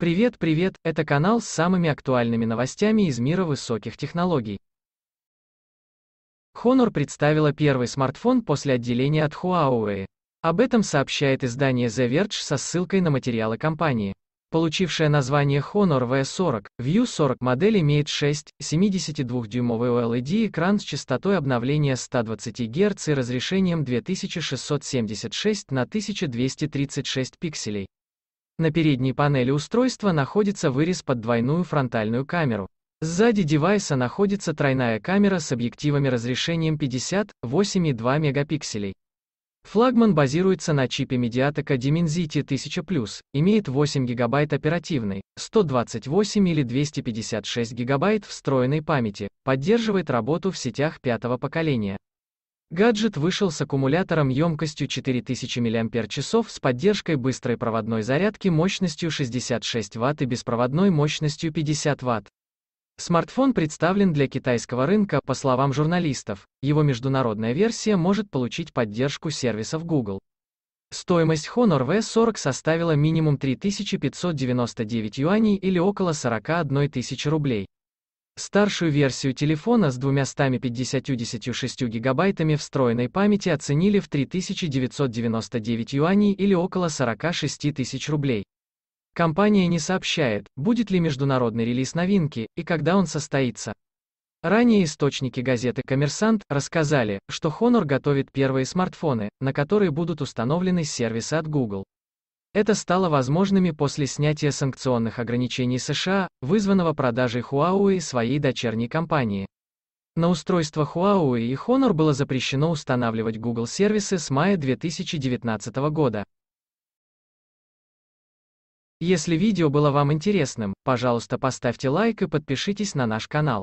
Привет, привет, это канал с самыми актуальными новостями из мира высоких технологий. Honor представила первый смартфон после отделения от Huawei. Об этом сообщает издание The Verge со ссылкой на материалы компании. Получившая название Honor V40, View 40 модель имеет 672 дюймовый OLED-экран с частотой обновления 120 Гц и разрешением 2676 на 1236 пикселей. На передней панели устройства находится вырез под двойную фронтальную камеру. Сзади девайса находится тройная камера с объективами разрешением 50, 8 и 2 мегапикселей. Флагман базируется на чипе Mediatek Dimensity 1000+, имеет 8 ГБ оперативной, 128 или 256 ГБ встроенной памяти, поддерживает работу в сетях пятого поколения. Гаджет вышел с аккумулятором емкостью 4000 мАч с поддержкой быстрой проводной зарядки мощностью 66 Вт и беспроводной мощностью 50 Вт. Смартфон представлен для китайского рынка, по словам журналистов, его международная версия может получить поддержку сервисов Google. Стоимость Honor V40 составила минимум 3599 юаней или около 41 тысячи рублей. Старшую версию телефона с 256 гигабайтами встроенной памяти оценили в 3999 юаней или около 46 тысяч рублей. Компания не сообщает, будет ли международный релиз новинки и когда он состоится. Ранее источники газеты «Коммерсант» рассказали, что Honor готовит первые смартфоны, на которые будут установлены сервисы от Google. Это стало возможными после снятия санкционных ограничений США, вызванного продажей Huawei своей дочерней компании. На устройство Huawei и Honor было запрещено устанавливать Google сервисы с мая 2019 года. Если видео было вам интересным, пожалуйста поставьте лайк и подпишитесь на наш канал.